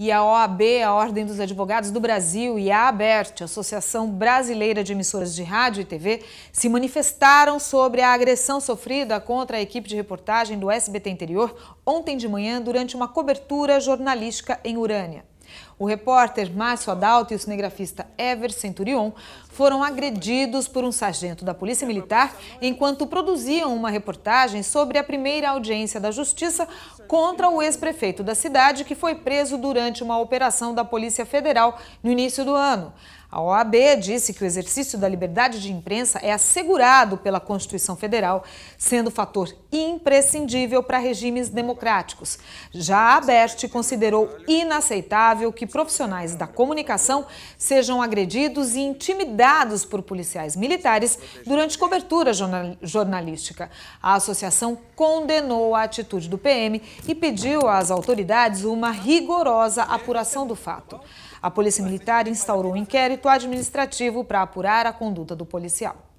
e a OAB, a Ordem dos Advogados do Brasil, e a ABERT, Associação Brasileira de Emissoras de Rádio e TV, se manifestaram sobre a agressão sofrida contra a equipe de reportagem do SBT Interior ontem de manhã durante uma cobertura jornalística em Urânia. O repórter Márcio Adalto e o cinegrafista Ever Centurion foram agredidos por um sargento da Polícia Militar enquanto produziam uma reportagem sobre a primeira audiência da Justiça contra o ex-prefeito da cidade, que foi preso durante uma operação da Polícia Federal no início do ano. A OAB disse que o exercício da liberdade de imprensa é assegurado pela Constituição Federal, sendo fator imprescindível para regimes democráticos. Já a ABERT considerou inaceitável que profissionais da comunicação sejam agredidos e intimidados por policiais militares durante cobertura jornalística. A associação condenou a atitude do PM e pediu às autoridades uma rigorosa apuração do fato. A Polícia Militar instaurou um inquérito administrativo para apurar a conduta do policial.